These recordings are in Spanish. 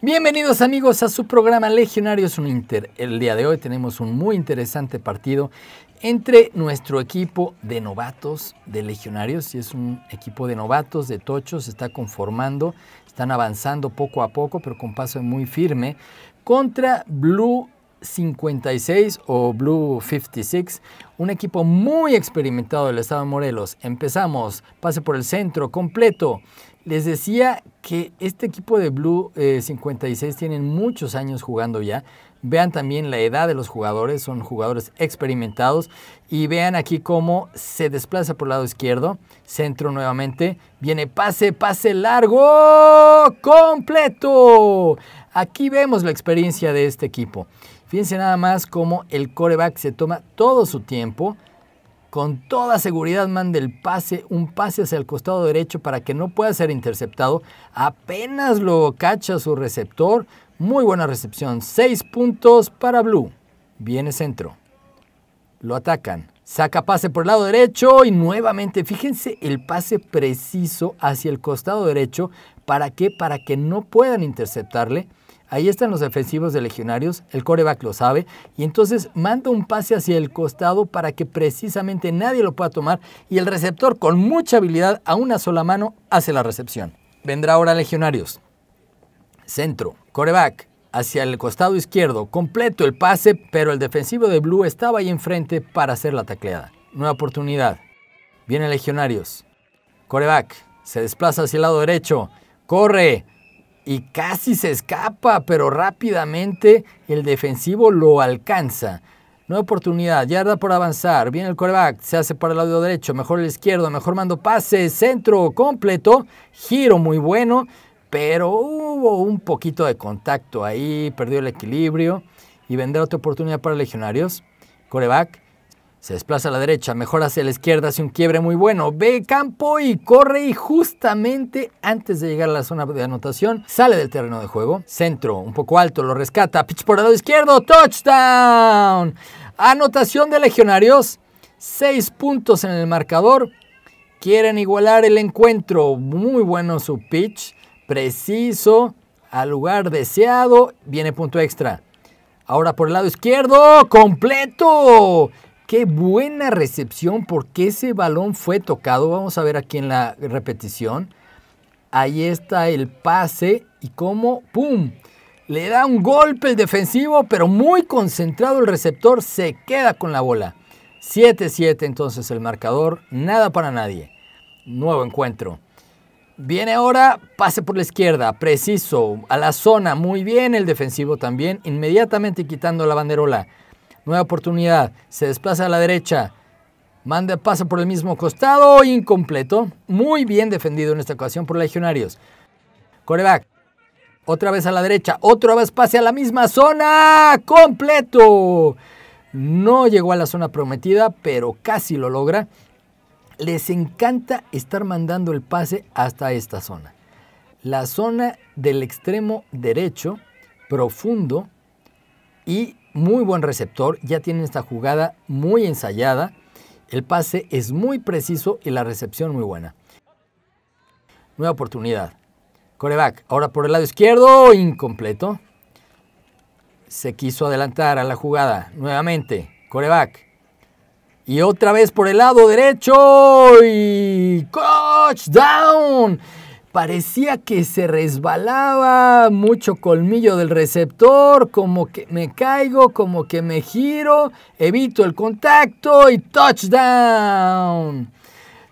Bienvenidos amigos a su programa Legionarios Uninter. El día de hoy tenemos un muy interesante partido entre nuestro equipo de novatos de Legionarios, y es un equipo de novatos de tochos, se está conformando, están avanzando poco a poco, pero con paso muy firme, contra Blue 56 o Blue 56, un equipo muy experimentado del estado de Morelos. Empezamos, pase por el centro completo. Les decía que este equipo de Blue 56 eh, tienen muchos años jugando ya. Vean también la edad de los jugadores, son jugadores experimentados. Y vean aquí cómo se desplaza por el lado izquierdo, centro nuevamente, viene pase, pase largo, completo. Aquí vemos la experiencia de este equipo. Fíjense nada más cómo el coreback se toma todo su tiempo. Con toda seguridad manda el pase, un pase hacia el costado derecho para que no pueda ser interceptado. Apenas lo cacha su receptor. Muy buena recepción. Seis puntos para Blue. Viene centro. Lo atacan. Saca pase por el lado derecho y nuevamente, fíjense el pase preciso hacia el costado derecho. ¿Para qué? Para que no puedan interceptarle. Ahí están los defensivos de Legionarios, el coreback lo sabe, y entonces manda un pase hacia el costado para que precisamente nadie lo pueda tomar y el receptor con mucha habilidad a una sola mano hace la recepción. Vendrá ahora Legionarios. Centro, coreback, hacia el costado izquierdo, completo el pase, pero el defensivo de Blue estaba ahí enfrente para hacer la tacleada. Nueva oportunidad. Viene Legionarios. Coreback, se desplaza hacia el lado derecho, corre, y casi se escapa, pero rápidamente el defensivo lo alcanza. Nueva oportunidad, yarda por avanzar. Viene el coreback, se hace para el lado derecho, mejor el izquierdo, mejor mando pase, centro completo, giro muy bueno, pero hubo un poquito de contacto ahí, perdió el equilibrio y vendrá otra oportunidad para Legionarios. Coreback, se desplaza a la derecha, mejora hacia la izquierda, hace un quiebre muy bueno. Ve campo y corre y justamente antes de llegar a la zona de anotación sale del terreno de juego. Centro, un poco alto, lo rescata. Pitch por el lado izquierdo, touchdown. Anotación de Legionarios. Seis puntos en el marcador. Quieren igualar el encuentro. Muy bueno su pitch. Preciso, al lugar deseado. Viene punto extra. Ahora por el lado izquierdo, completo. Qué buena recepción porque ese balón fue tocado. Vamos a ver aquí en la repetición. Ahí está el pase y cómo, ¡pum! Le da un golpe el defensivo, pero muy concentrado el receptor, se queda con la bola. 7-7 entonces el marcador, nada para nadie. Nuevo encuentro. Viene ahora, pase por la izquierda, preciso, a la zona, muy bien el defensivo también, inmediatamente quitando la banderola. Nueva oportunidad. Se desplaza a la derecha. Manda pasa por el mismo costado. Incompleto. Muy bien defendido en esta ocasión por Legionarios. Coreback. Otra vez a la derecha. Otra vez pase a la misma zona. Completo. No llegó a la zona prometida, pero casi lo logra. Les encanta estar mandando el pase hasta esta zona. La zona del extremo derecho, profundo, y muy buen receptor, ya tiene esta jugada muy ensayada, el pase es muy preciso y la recepción muy buena. Nueva oportunidad. Coreback, ahora por el lado izquierdo, incompleto. Se quiso adelantar a la jugada, nuevamente, coreback. Y otra vez por el lado derecho y Down parecía que se resbalaba, mucho colmillo del receptor, como que me caigo, como que me giro, evito el contacto y touchdown.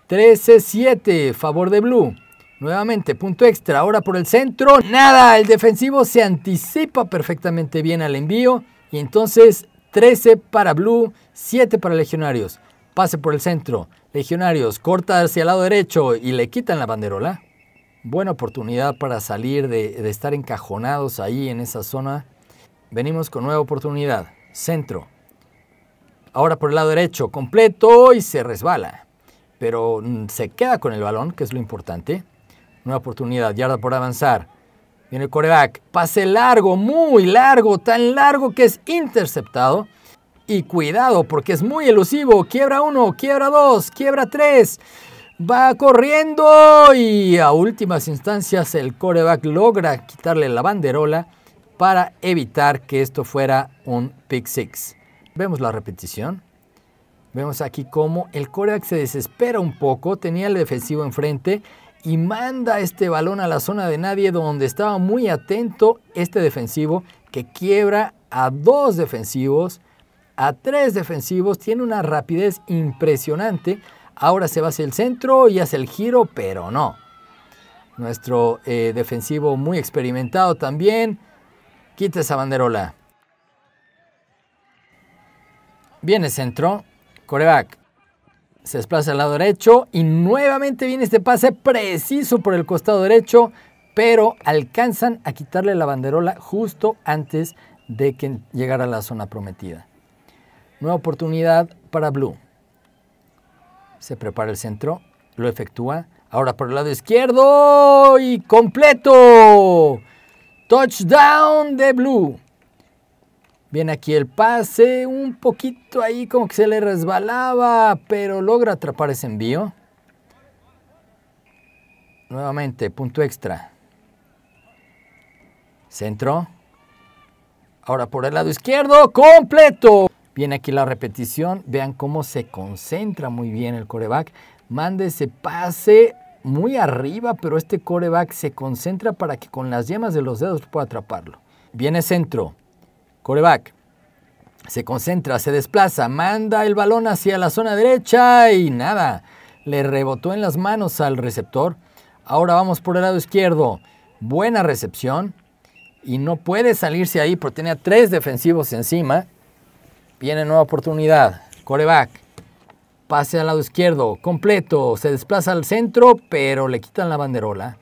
13-7, favor de Blue. Nuevamente, punto extra, ahora por el centro. Nada, el defensivo se anticipa perfectamente bien al envío y entonces 13 para Blue, 7 para Legionarios. Pase por el centro. Legionarios corta hacia el lado derecho y le quitan la banderola buena oportunidad para salir de, estar encajonados ahí en esa zona. Venimos con nueva oportunidad. Centro. Ahora por el lado derecho, completo y se resbala. Pero mm, se queda con el balón, que es lo importante. Nueva oportunidad, yarda por avanzar. Viene el coreback. Pase largo, muy largo, tan largo que es interceptado. Y cuidado porque es muy elusivo. Quiebra uno, quiebra dos, quiebra tres va corriendo y a últimas instancias el coreback logra quitarle la banderola para evitar que esto fuera un pick six. Vemos la repetición. Vemos aquí cómo el coreback se desespera un poco, tenía el defensivo enfrente y manda este balón a la zona de nadie donde estaba muy atento este defensivo que quiebra a dos defensivos, a tres defensivos, tiene una rapidez impresionante Ahora se va hacia el centro y hace el giro, pero no. Nuestro eh, defensivo muy experimentado también. Quita esa banderola. Viene centro. Coreback. Se desplaza al lado derecho y nuevamente viene este pase preciso por el costado derecho, pero alcanzan a quitarle la banderola justo antes de que llegara a la zona prometida. Nueva oportunidad para Blue se prepara el centro, lo efectúa. Ahora por el lado izquierdo y completo. Touchdown de Blue. Viene aquí el pase, un poquito ahí como que se le resbalaba, pero logra atrapar ese envío. Nuevamente, punto extra. Centro. Ahora por el lado izquierdo, completo. Viene aquí la repetición, vean cómo se concentra muy bien el coreback. Mande ese pase muy arriba, pero este coreback se concentra para que con las yemas de los dedos pueda atraparlo. Viene centro, coreback, se concentra, se desplaza, manda el balón hacia la zona derecha y nada, le rebotó en las manos al receptor. Ahora vamos por el lado izquierdo, buena recepción y no puede salirse ahí porque tenía tres defensivos encima Viene nueva oportunidad. Coreback. Pase al lado izquierdo. Completo. Se desplaza al centro, pero le quitan la banderola.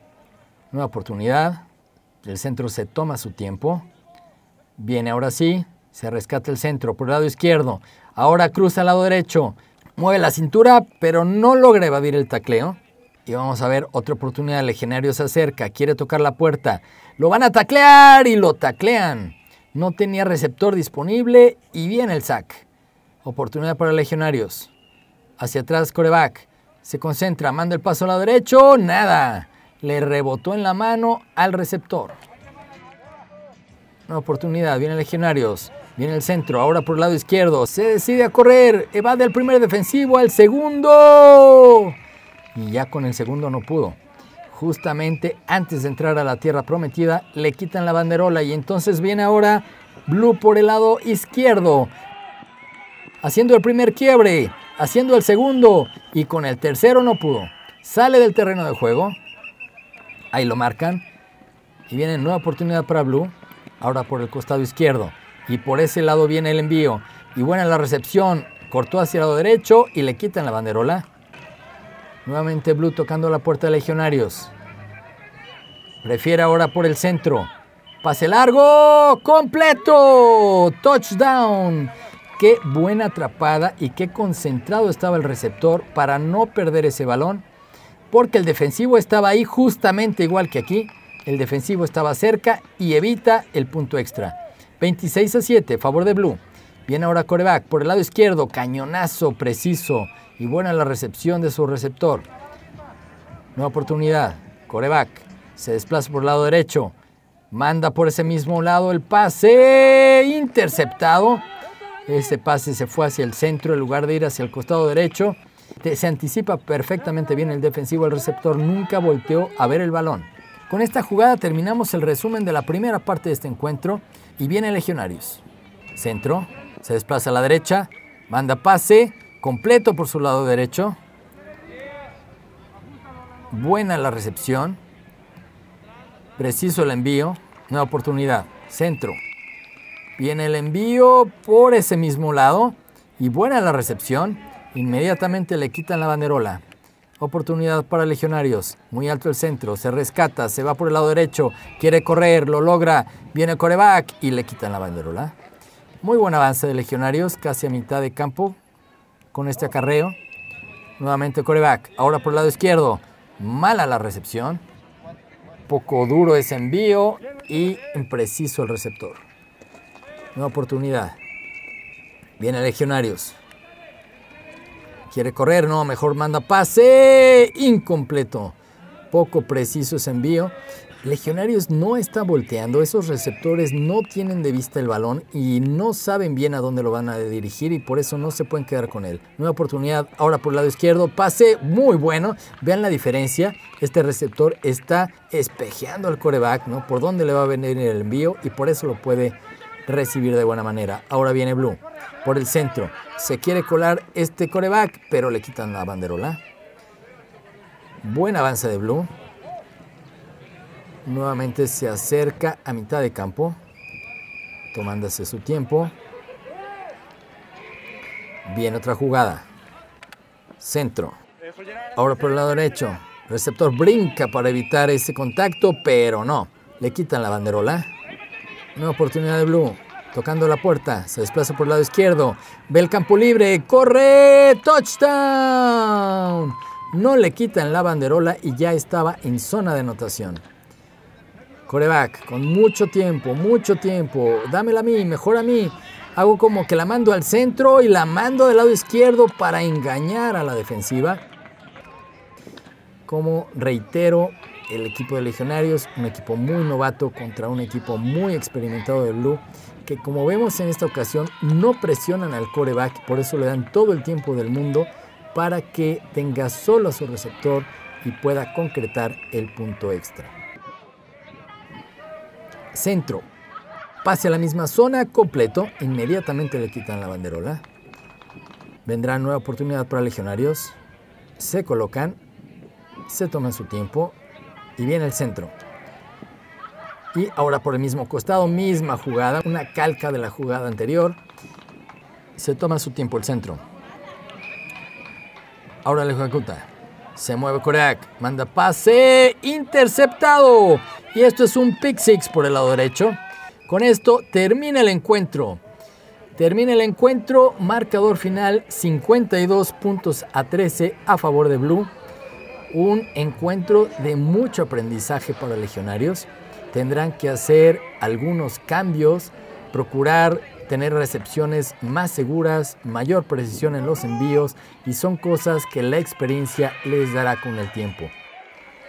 Nueva oportunidad. El centro se toma su tiempo. Viene ahora sí. Se rescata el centro por el lado izquierdo. Ahora cruza al lado derecho. Mueve la cintura, pero no logra evadir el tacleo. Y vamos a ver otra oportunidad. El se acerca, quiere tocar la puerta. Lo van a taclear y lo taclean. No tenía receptor disponible y viene el sac. Oportunidad para Legionarios. Hacia atrás, coreback. Se concentra, manda el paso al lado derecho. Nada. Le rebotó en la mano al receptor. Una oportunidad, viene Legionarios. Viene el centro, ahora por el lado izquierdo. Se decide a correr. Evade al primer defensivo, al segundo. Y ya con el segundo no pudo justamente antes de entrar a la tierra prometida, le quitan la banderola y entonces viene ahora Blue por el lado izquierdo, haciendo el primer quiebre, haciendo el segundo y con el tercero no pudo. Sale del terreno de juego, ahí lo marcan y viene nueva oportunidad para Blue, ahora por el costado izquierdo y por ese lado viene el envío y buena la recepción, cortó hacia el lado derecho y le quitan la banderola Nuevamente Blue tocando la puerta de Legionarios. Prefiere ahora por el centro. Pase largo, completo, touchdown. Qué buena atrapada y qué concentrado estaba el receptor para no perder ese balón, porque el defensivo estaba ahí justamente igual que aquí. El defensivo estaba cerca y evita el punto extra. 26 a 7, favor de Blue. Viene ahora coreback por el lado izquierdo, cañonazo preciso y buena la recepción de su receptor. Nueva oportunidad, coreback, se desplaza por el lado derecho, manda por ese mismo lado el pase, interceptado. Ese pase se fue hacia el centro en lugar de ir hacia el costado derecho. Se anticipa perfectamente bien el defensivo, el receptor nunca volteó a ver el balón. Con esta jugada terminamos el resumen de la primera parte de este encuentro y viene Legionarios. Centro, se desplaza a la derecha, manda pase, completo por su lado derecho. Buena la recepción. Preciso el envío. nueva oportunidad. Centro. Viene el envío por ese mismo lado. Y buena la recepción. Inmediatamente le quitan la banderola. Oportunidad para Legionarios. Muy alto el centro. Se rescata. Se va por el lado derecho. Quiere correr. Lo logra. Viene coreback. Y le quitan la banderola. Muy buen avance de Legionarios. Casi a mitad de campo con este acarreo. Nuevamente coreback. Ahora por el lado izquierdo. Mala la recepción. Poco duro ese envío y impreciso el receptor. Una oportunidad. Viene Legionarios. Quiere correr, no, mejor manda pase. Incompleto. Poco preciso ese envío. Legionarios no está volteando, esos receptores no tienen de vista el balón y no saben bien a dónde lo van a dirigir y por eso no se pueden quedar con él. Nueva oportunidad ahora por el lado izquierdo, pase muy bueno, vean la diferencia, este receptor está espejeando al coreback, ¿no? Por dónde le va a venir el envío y por eso lo puede recibir de buena manera. Ahora viene Blue por el centro, se quiere colar este coreback, pero le quitan la banderola. Buen avance de Blue. Nuevamente se acerca a mitad de campo, tomándose su tiempo. Viene otra jugada. Centro. Ahora por el lado derecho. receptor brinca para evitar ese contacto, pero no. Le quitan la banderola. Nueva oportunidad de Blue. Tocando la puerta. Se desplaza por el lado izquierdo. Ve el campo libre. Corre. Touchdown. No le quitan la banderola y ya estaba en zona de anotación coreback, con mucho tiempo, mucho tiempo, dámela a mí, mejor a mí. Hago como que la mando al centro y la mando del lado izquierdo para engañar a la defensiva. Como reitero, el equipo de Legionarios, un equipo muy novato contra un equipo muy experimentado de Blue, que como vemos en esta ocasión no presionan al coreback, por eso le dan todo el tiempo del mundo para que tenga solo a su receptor y pueda concretar el punto extra. Centro. Pase a la misma zona completo, inmediatamente le quitan la banderola. Vendrá nueva oportunidad para legionarios. Se colocan, se toman su tiempo y viene el centro. Y ahora por el mismo costado, misma jugada, una calca de la jugada anterior. Se toma su tiempo el centro. Ahora le ejecuta. Se mueve Coreac. manda pase, interceptado. Y esto es un pick six por el lado derecho. Con esto termina el encuentro. Termina el encuentro, marcador final 52 puntos a 13 a favor de Blue. Un encuentro de mucho aprendizaje para legionarios. Tendrán que hacer algunos cambios, procurar tener recepciones más seguras, mayor precisión en los envíos y son cosas que la experiencia les dará con el tiempo.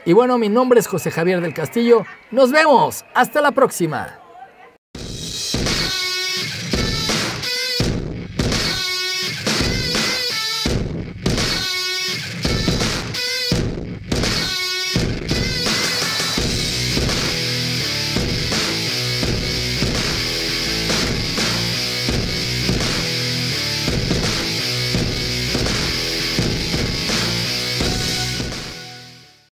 Y bueno, mi nombre es José Javier del Castillo. Nos vemos. Hasta la próxima.